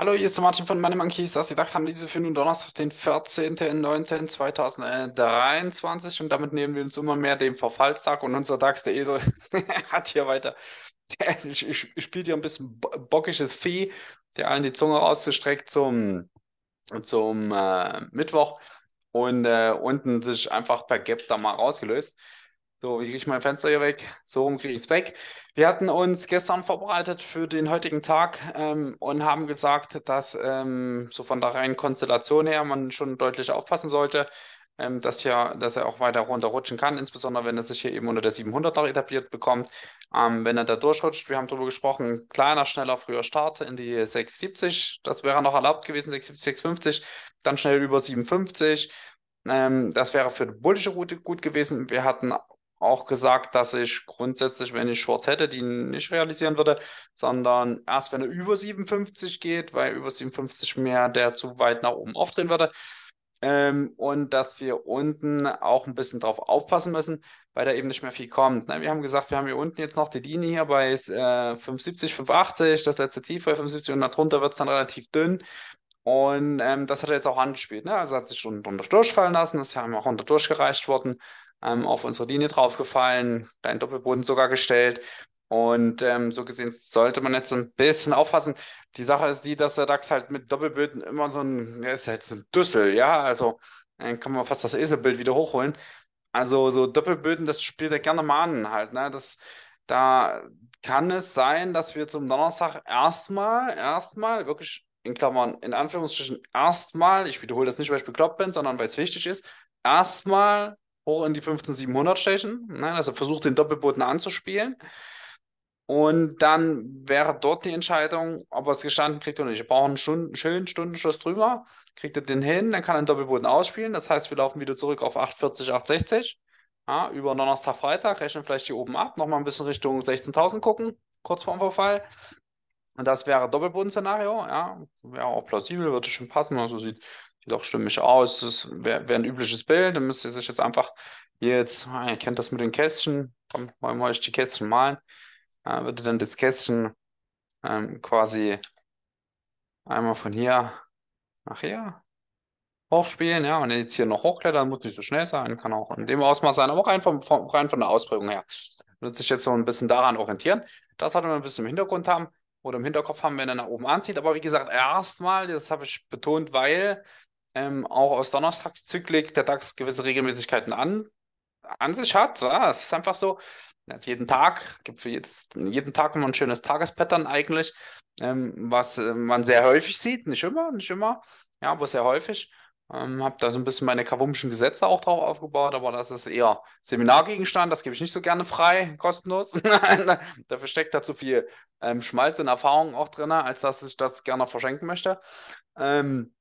Hallo, hier ist der Martin von Money Monkeys. Das die DAX haben für nun Donnerstag, den 14.09.2023 und damit nehmen wir uns immer mehr dem Verfallstag und unser DAX, der Esel, hat hier weiter, der spielt hier ein bisschen bockisches Vieh, der allen die Zunge rauszustreckt zum, zum äh, Mittwoch und äh, unten sich einfach per Gap da mal rausgelöst. So, ich kriege mein Fenster hier weg. So rum kriege ich es weg. Wir hatten uns gestern vorbereitet für den heutigen Tag ähm, und haben gesagt, dass ähm, so von der reinen Konstellation her man schon deutlich aufpassen sollte, ähm, dass, ja, dass er auch weiter runterrutschen kann, insbesondere wenn er sich hier eben unter der 700er etabliert bekommt. Ähm, wenn er da durchrutscht, wir haben darüber gesprochen, kleiner, schneller, früher Start in die 670, das wäre noch erlaubt gewesen, 670, 650, dann schnell über 750. Ähm, das wäre für die bullische Route gut gewesen. Wir hatten auch gesagt, dass ich grundsätzlich, wenn ich Shorts hätte, die nicht realisieren würde, sondern erst wenn er über 57 geht, weil über 57 mehr der zu weit nach oben aufdrehen würde. Ähm, und dass wir unten auch ein bisschen drauf aufpassen müssen, weil da eben nicht mehr viel kommt. Ne? Wir haben gesagt, wir haben hier unten jetzt noch die Linie hier bei äh, 570, 580, das letzte Tief bei 75 und darunter wird es dann relativ dünn. Und ähm, das hat er jetzt auch angespielt. Ne? Also hat sich schon runter durchfallen lassen, das ist ja auch runter durchgereicht worden ähm, auf unsere Linie draufgefallen, deinen Doppelboden sogar gestellt. Und ähm, so gesehen sollte man jetzt ein bisschen aufpassen. Die Sache ist die, dass der DAX halt mit Doppelböden immer so ein, er ist halt so ein Düssel, ja, also dann kann man fast das Eselbild wieder hochholen. Also so Doppelböden, das spielt er gerne mal an halt, ne? Das, da kann es sein, dass wir zum Donnerstag erstmal, erstmal, wirklich in Klammern, in Anführungsstrichen, erstmal, ich wiederhole das nicht, weil ich bekloppt bin, sondern weil es wichtig ist, erstmal hoch in die 15700 Station. Ne? Also versucht den Doppelboden anzuspielen. Und dann wäre dort die Entscheidung, ob er es gestanden kriegt oder nicht. Wir brauchen schon einen schönen Stundenschuss drüber, kriegt er den hin, dann kann er den Doppelboden ausspielen. Das heißt, wir laufen wieder zurück auf 840, 860. Ja, über Donnerstag, Freitag rechnen vielleicht hier oben ab, nochmal ein bisschen Richtung 16.000 gucken, kurz vor dem Verfall. Und das wäre Doppelboden-Szenario, ja, wäre auch plausibel, würde schon passen, wenn man so sieht doch, stimme aus, das wäre wär ein übliches Bild, dann müsst ihr sich jetzt einfach jetzt, ah, ihr kennt das mit den Kästchen, komm, wollen wir euch die Kästchen malen, äh, würde dann das Kästchen ähm, quasi einmal von hier nach hier hochspielen, ja, und jetzt hier noch hochklettern, muss nicht so schnell sein, kann auch in dem Ausmaß sein, aber auch rein von, von, rein von der Ausprägung her. Wird sich jetzt so ein bisschen daran orientieren. Das sollte man ein bisschen im Hintergrund haben oder im Hinterkopf haben, wenn er nach oben anzieht. Aber wie gesagt, erstmal, das habe ich betont, weil ähm, auch aus Donnerstagszyklik der DAX gewisse Regelmäßigkeiten an, an sich hat. Ja, es ist einfach so, jeden Tag, gibt für jedes, jeden Tag immer ein schönes Tagespattern eigentlich, ähm, was äh, man sehr häufig sieht, nicht immer, nicht immer, ja, aber sehr häufig. Ähm, habe da so ein bisschen meine kavumschen Gesetze auch drauf aufgebaut, aber das ist eher Seminargegenstand, das gebe ich nicht so gerne frei, kostenlos. Dafür steckt da zu viel ähm, Schmalz und Erfahrung auch drin, als dass ich das gerne verschenken möchte. Ähm,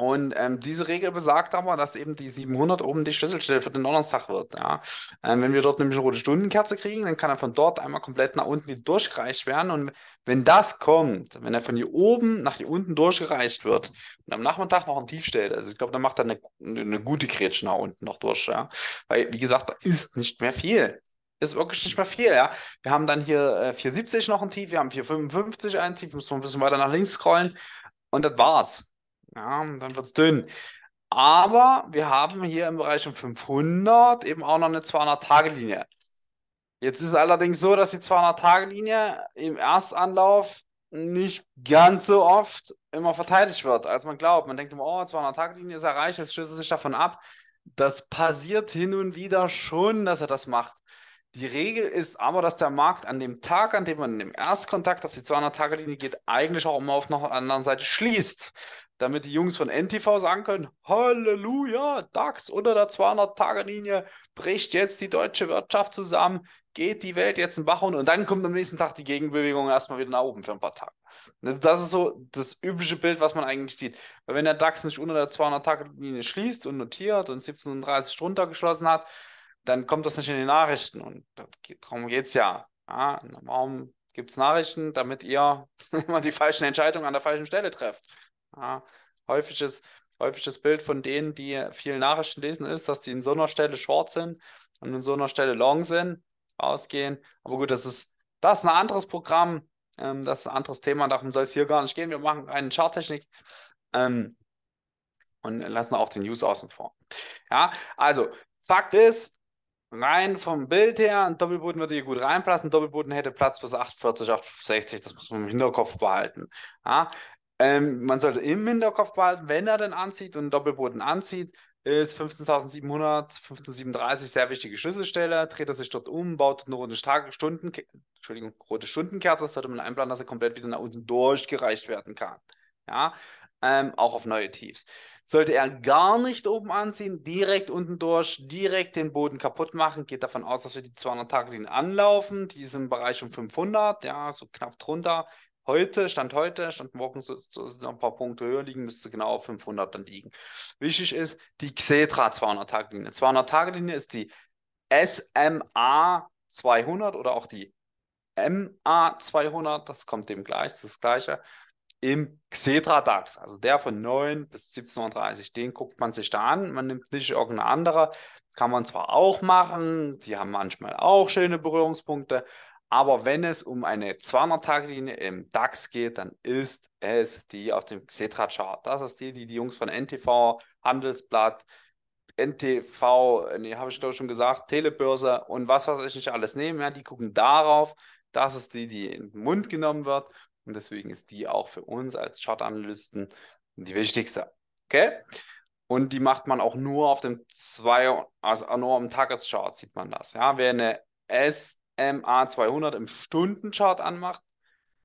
und ähm, diese Regel besagt aber, dass eben die 700 oben die Schlüsselstelle für den Donnerstag wird. Ja. Ähm, wenn wir dort nämlich eine rote Stundenkerze kriegen, dann kann er von dort einmal komplett nach unten wieder durchgereicht werden. Und wenn das kommt, wenn er von hier oben nach hier unten durchgereicht wird und am Nachmittag noch ein Tief stellt, also ich glaube, dann macht er eine, eine gute Grätsche nach unten noch durch. Ja. Weil, wie gesagt, da ist nicht mehr viel ist wirklich nicht mehr viel, ja. Wir haben dann hier äh, 470 noch ein Tief, wir haben 455 ein Tief, müssen wir ein bisschen weiter nach links scrollen und das war's. Ja, dann wird es dünn. Aber wir haben hier im Bereich von 500 eben auch noch eine 200-Tage-Linie. Jetzt ist es allerdings so, dass die 200-Tage-Linie im Erstanlauf nicht ganz so oft immer verteidigt wird, als man glaubt. Man denkt immer, oh, 200-Tage-Linie ist erreicht, jetzt stößt es sich davon ab. Das passiert hin und wieder schon, dass er das macht. Die Regel ist aber, dass der Markt an dem Tag, an dem man im Erstkontakt auf die 200-Tage-Linie geht, eigentlich auch immer auf der anderen Seite schließt. Damit die Jungs von NTV sagen können: Halleluja, DAX unter der 200-Tage-Linie bricht jetzt die deutsche Wirtschaft zusammen, geht die Welt jetzt in Bach runter und dann kommt am nächsten Tag die Gegenbewegung erstmal wieder nach oben für ein paar Tage. Ne, das ist so das übliche Bild, was man eigentlich sieht. Weil wenn der DAX nicht unter der 200-Tage-Linie schließt und notiert und 1730 drunter geschlossen hat, dann kommt das nicht in die Nachrichten. Und darum geht es ja. ja. Warum gibt es Nachrichten, damit ihr immer die falschen Entscheidungen an der falschen Stelle trefft? Ja, häufiges, häufiges Bild von denen, die viele Nachrichten lesen, ist, dass die in so einer Stelle short sind und in so einer Stelle long sind, ausgehen. Aber gut, das ist, das ist ein anderes Programm, ähm, das ist ein anderes Thema, darum soll es hier gar nicht gehen. Wir machen eine Charttechnik. Ähm, und lassen auch den News außen vor. Ja, also Fakt ist, Rein vom Bild her, ein Doppelboden würde hier gut reinpassen. Ein Doppelboden hätte Platz bis 840, 860. Das muss man im Hinterkopf behalten. Ja? Ähm, man sollte im Hinterkopf behalten, wenn er denn anzieht und einen Doppelboden anzieht, ist 15.700, 1537 sehr wichtige Schlüsselstelle, dreht er sich dort um, baut eine rote Tage Stunden, Entschuldigung, rote Stundenkerze, sollte man einplanen, dass er komplett wieder nach unten durchgereicht werden kann. Ja, ähm, auch auf neue Tiefs. Sollte er gar nicht oben anziehen, direkt unten durch, direkt den Boden kaputt machen, geht davon aus, dass wir die 200 Tage den anlaufen, die ist im Bereich um 500, ja, so knapp drunter. Heute, Stand heute, Stand morgen, so, so noch ein paar Punkte höher liegen, müsste genau auf 500 dann liegen. Wichtig ist die Xetra 200-Tage-Linie. 200-Tage-Linie ist die SMA 200 oder auch die MA 200, das kommt dem gleich, das ist das gleiche, im Xetra-DAX, also der von 9 bis 17.30 Uhr, den guckt man sich da an. Man nimmt nicht irgendeine andere. Kann man zwar auch machen, die haben manchmal auch schöne Berührungspunkte, aber wenn es um eine 200-Tage-Linie im DAX geht, dann ist es die auf dem Xetra-Chart. Das ist die, die die Jungs von NTV, Handelsblatt, NTV, nee, habe ich glaube schon gesagt, Telebörse und was weiß ich nicht alles nehmen. Ja, die gucken darauf. Das ist die, die in den Mund genommen wird. Und deswegen ist die auch für uns als Chartanalysten die wichtigste. Okay? Und die macht man auch nur auf dem zwei, also nur am Tageschart sieht man das. Ja, wer eine SMA 200 im Stundenchart anmacht,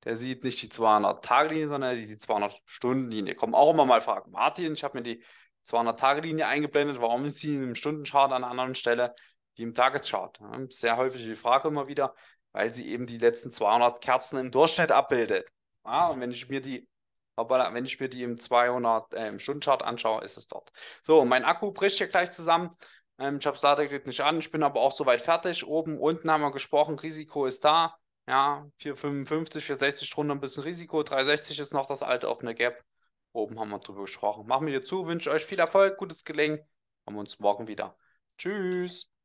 der sieht nicht die 200-Tage-Linie, sondern er sieht die 200-Stunden-Linie. Kommen auch immer mal Fragen. Martin, ich habe mir die 200-Tage-Linie eingeblendet. Warum ist sie im Stundenchart an einer anderen Stelle wie im Tageschart? Sehr häufig die Frage immer wieder weil sie eben die letzten 200 Kerzen im Durchschnitt abbildet. Ja, und wenn ich mir die wenn ich mir die im 200 äh, im Stundenchart anschaue, ist es dort. So, mein Akku bricht hier gleich zusammen. Ähm, ich habe das geht nicht an. Ich bin aber auch soweit fertig. Oben, unten haben wir gesprochen. Risiko ist da. Ja, 455, 460 Stunden ein bisschen Risiko. 360 ist noch das alte offene Gap. Oben haben wir drüber gesprochen. Machen wir hier zu. Wünsche euch viel Erfolg, gutes Gelingen. Haben wir uns morgen wieder. Tschüss.